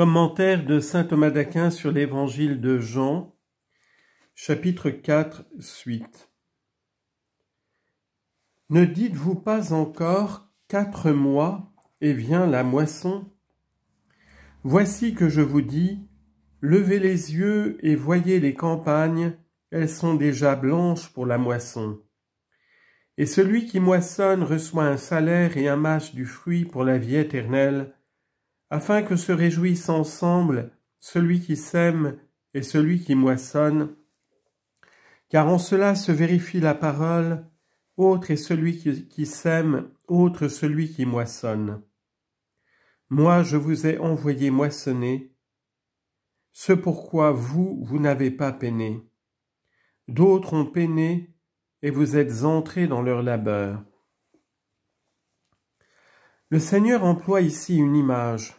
Commentaire de saint Thomas d'Aquin sur l'évangile de Jean, chapitre 4, suite. Ne dites-vous pas encore quatre mois et vient la moisson Voici que je vous dis, levez les yeux et voyez les campagnes, elles sont déjà blanches pour la moisson. Et celui qui moissonne reçoit un salaire et un mâche du fruit pour la vie éternelle, afin que se réjouissent ensemble celui qui sème et celui qui moissonne, car en cela se vérifie la parole, autre est celui qui, s'aime, sème, autre celui qui moissonne. Moi je vous ai envoyé moissonner, ce pourquoi vous, vous n'avez pas peiné. D'autres ont peiné, et vous êtes entrés dans leur labeur. Le Seigneur emploie ici une image.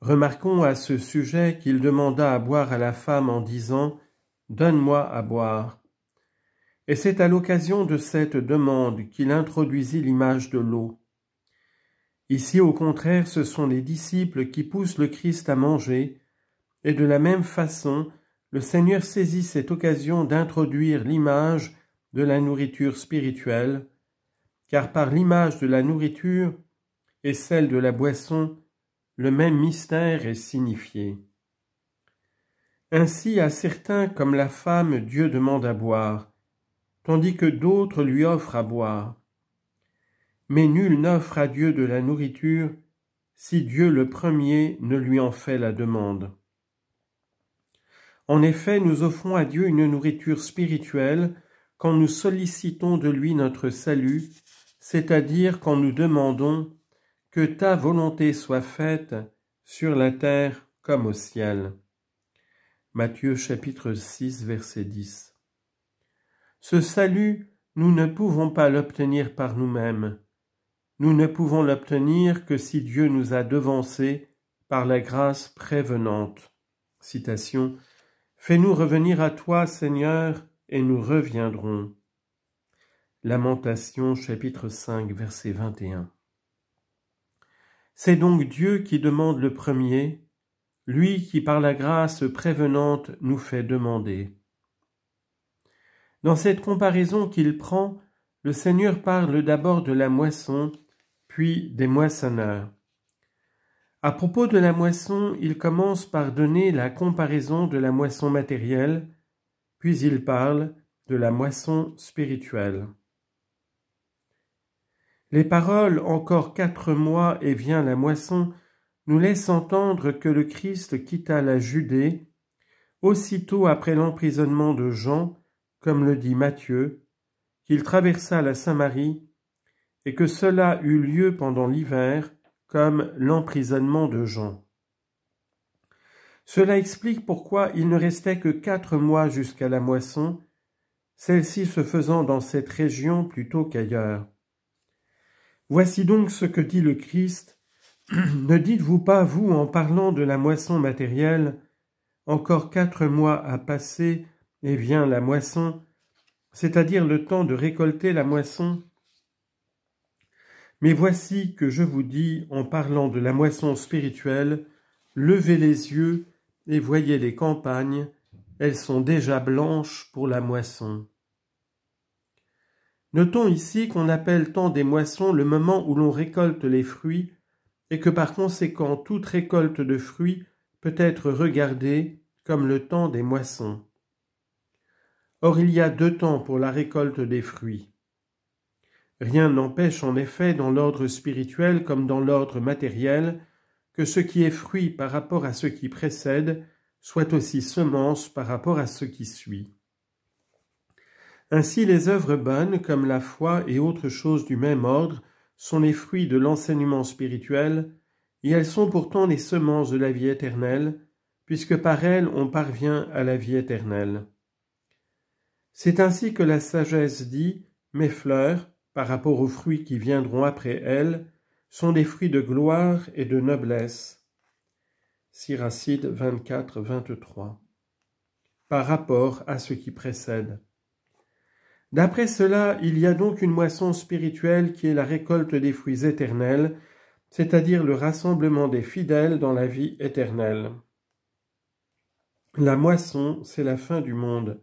Remarquons à ce sujet qu'il demanda à boire à la femme en disant Donne-moi à boire. Et c'est à l'occasion de cette demande qu'il introduisit l'image de l'eau. Ici, au contraire, ce sont les disciples qui poussent le Christ à manger, et de la même façon, le Seigneur saisit cette occasion d'introduire l'image de la nourriture spirituelle, car par l'image de la nourriture, et celle de la boisson, le même mystère est signifié. Ainsi à certains comme la femme Dieu demande à boire, tandis que d'autres lui offrent à boire. Mais nul n'offre à Dieu de la nourriture si Dieu le premier ne lui en fait la demande. En effet, nous offrons à Dieu une nourriture spirituelle quand nous sollicitons de lui notre salut, c'est-à-dire quand nous demandons que ta volonté soit faite sur la terre comme au ciel. Matthieu chapitre 6 verset 10 Ce salut, nous ne pouvons pas l'obtenir par nous-mêmes. Nous ne pouvons l'obtenir que si Dieu nous a devancés par la grâce prévenante. Citation Fais-nous revenir à toi, Seigneur, et nous reviendrons. Lamentation chapitre 5 verset 21 c'est donc Dieu qui demande le premier, lui qui par la grâce prévenante nous fait demander. Dans cette comparaison qu'il prend, le Seigneur parle d'abord de la moisson, puis des moissonneurs. À propos de la moisson, il commence par donner la comparaison de la moisson matérielle, puis il parle de la moisson spirituelle. Les paroles Encore quatre mois et vient la moisson nous laissent entendre que le Christ quitta la Judée aussitôt après l'emprisonnement de Jean, comme le dit Matthieu, qu'il traversa la Samarie, et que cela eut lieu pendant l'hiver, comme l'emprisonnement de Jean. Cela explique pourquoi il ne restait que quatre mois jusqu'à la moisson, celle-ci se faisant dans cette région plutôt qu'ailleurs. Voici donc ce que dit le Christ. ne dites-vous pas, vous, en parlant de la moisson matérielle, encore quatre mois à passer et vient la moisson, c'est-à-dire le temps de récolter la moisson Mais voici que je vous dis, en parlant de la moisson spirituelle, levez les yeux et voyez les campagnes, elles sont déjà blanches pour la moisson. Notons ici qu'on appelle temps des moissons le moment où l'on récolte les fruits, et que par conséquent toute récolte de fruits peut être regardée comme le temps des moissons. Or il y a deux temps pour la récolte des fruits. Rien n'empêche en effet dans l'ordre spirituel comme dans l'ordre matériel que ce qui est fruit par rapport à ce qui précède soit aussi semence par rapport à ce qui suit. Ainsi les œuvres bonnes, comme la foi et autres choses du même ordre, sont les fruits de l'enseignement spirituel, et elles sont pourtant les semences de la vie éternelle, puisque par elles on parvient à la vie éternelle. C'est ainsi que la sagesse dit Mes fleurs, par rapport aux fruits qui viendront après elles, sont des fruits de gloire et de noblesse. Siracide 24-23. Par rapport à ce qui précède. D'après cela, il y a donc une moisson spirituelle qui est la récolte des fruits éternels, c'est-à-dire le rassemblement des fidèles dans la vie éternelle. La moisson, c'est la fin du monde.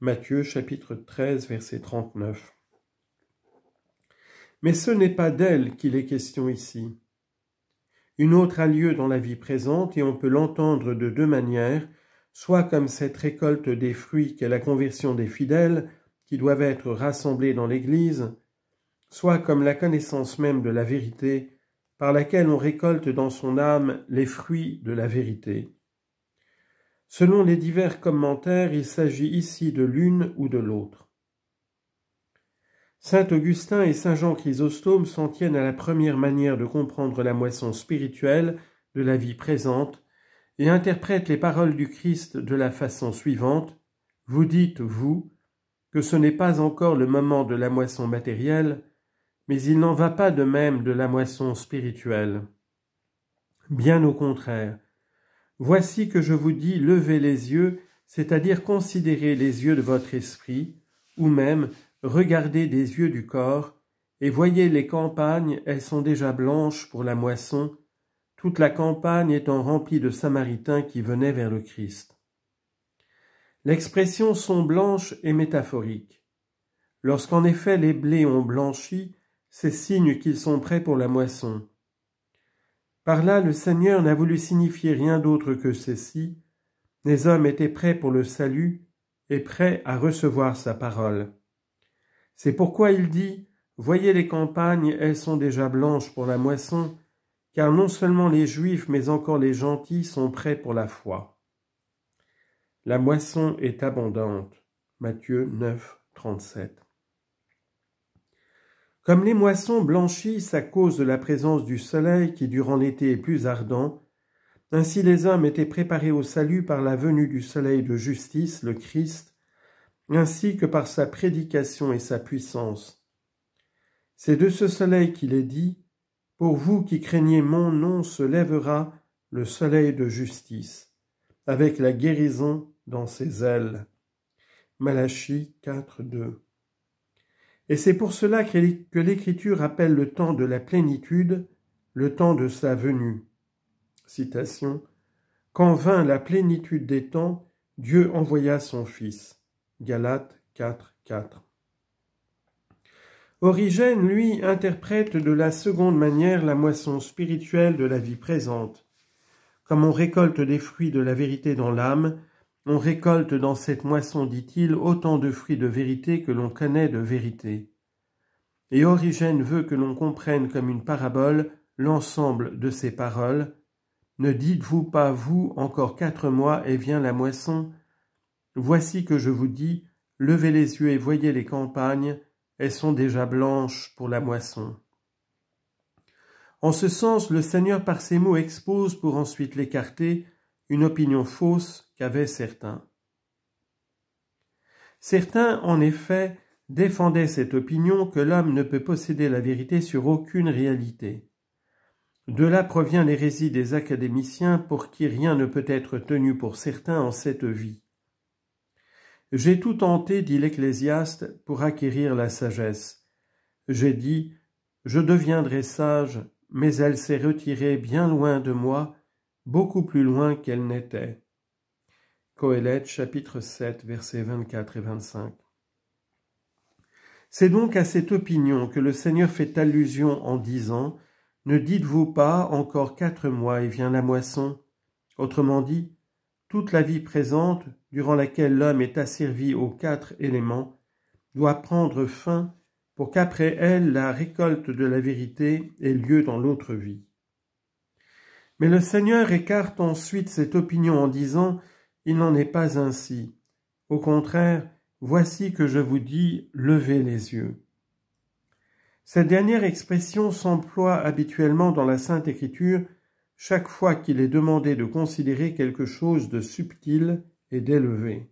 Matthieu chapitre 13 verset 39. Mais ce n'est pas d'elle qu'il est question ici. Une autre a lieu dans la vie présente et on peut l'entendre de deux manières, soit comme cette récolte des fruits qu'est la conversion des fidèles, qui doivent être rassemblés dans l'Église, soit comme la connaissance même de la vérité, par laquelle on récolte dans son âme les fruits de la vérité. Selon les divers commentaires, il s'agit ici de l'une ou de l'autre. Saint Augustin et saint Jean Chrysostome s'en tiennent à la première manière de comprendre la moisson spirituelle de la vie présente et interprètent les paroles du Christ de la façon suivante Vous dites, vous, que ce n'est pas encore le moment de la moisson matérielle, mais il n'en va pas de même de la moisson spirituelle. Bien au contraire. Voici que je vous dis levez les yeux, c'est-à-dire considérez les yeux de votre esprit, ou même regardez des yeux du corps, et voyez les campagnes, elles sont déjà blanches pour la moisson, toute la campagne étant remplie de Samaritains qui venaient vers le Christ. L'expression sont blanches est métaphorique. Lorsqu'en effet les blés ont blanchi, c'est signe qu'ils sont prêts pour la moisson. Par là le Seigneur n'a voulu signifier rien d'autre que ceci. Les hommes étaient prêts pour le salut et prêts à recevoir sa parole. C'est pourquoi il dit Voyez les campagnes, elles sont déjà blanches pour la moisson, car non seulement les Juifs, mais encore les gentils sont prêts pour la foi. La moisson est abondante. Matthieu 9, 37. Comme les moissons blanchissent à cause de la présence du soleil qui durant l'été est plus ardent, ainsi les hommes étaient préparés au salut par la venue du soleil de justice, le Christ, ainsi que par sa prédication et sa puissance. C'est de ce soleil qu'il est dit, Pour vous qui craignez mon nom se lèvera le soleil de justice avec la guérison dans ses ailes. Malachie 4, Et c'est pour cela que l'Écriture appelle le temps de la plénitude le temps de sa venue. Citation. Quand vint la plénitude des temps, Dieu envoya son Fils. Galates 4, Origène, lui, interprète de la seconde manière la moisson spirituelle de la vie présente. Comme on récolte des fruits de la vérité dans l'âme, on récolte dans cette moisson, dit-il, autant de fruits de vérité que l'on connaît de vérité. Et Origène veut que l'on comprenne comme une parabole l'ensemble de ces paroles. Ne dites-vous pas, vous, encore quatre mois et vient la moisson Voici que je vous dis, levez les yeux et voyez les campagnes, elles sont déjà blanches pour la moisson. En ce sens, le Seigneur par ces mots expose pour ensuite l'écarter une opinion fausse qu'avaient certains. Certains, en effet, défendaient cette opinion que l'homme ne peut posséder la vérité sur aucune réalité. De là provient l'hérésie des académiciens pour qui rien ne peut être tenu pour certain en cette vie. J'ai tout tenté, dit l'Ecclésiaste, pour acquérir la sagesse. J'ai dit, je deviendrai sage mais elle s'est retirée bien loin de moi, beaucoup plus loin qu'elle n'était. et C'est donc à cette opinion que le Seigneur fait allusion en disant Ne dites-vous pas encore quatre mois et vient la moisson Autrement dit, toute la vie présente, durant laquelle l'homme est asservi aux quatre éléments, doit prendre fin pour qu'après elle la récolte de la vérité ait lieu dans l'autre vie. Mais le Seigneur écarte ensuite cette opinion en disant Il n'en est pas ainsi. Au contraire, voici que je vous dis Levez les yeux. Cette dernière expression s'emploie habituellement dans la Sainte Écriture chaque fois qu'il est demandé de considérer quelque chose de subtil et d'élevé.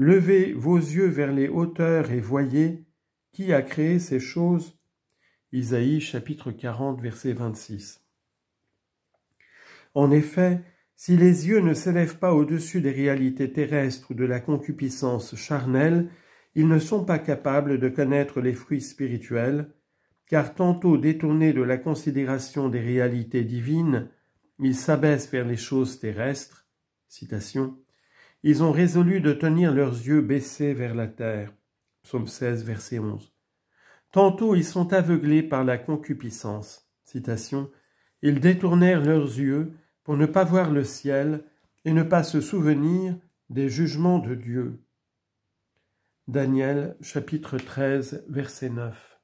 Levez vos yeux vers les hauteurs et voyez qui a créé ces choses. Isaïe chapitre 40 verset 26. En effet, si les yeux ne s'élèvent pas au-dessus des réalités terrestres ou de la concupiscence charnelle, ils ne sont pas capables de connaître les fruits spirituels, car tantôt détournés de la considération des réalités divines, ils s'abaissent vers les choses terrestres, citation, ils ont résolu de tenir leurs yeux baissés vers la terre. Psaume 16, verset 11. Tantôt ils sont aveuglés par la concupiscence. Citation. Ils détournèrent leurs yeux pour ne pas voir le ciel et ne pas se souvenir des jugements de Dieu. Daniel chapitre 13 verset 9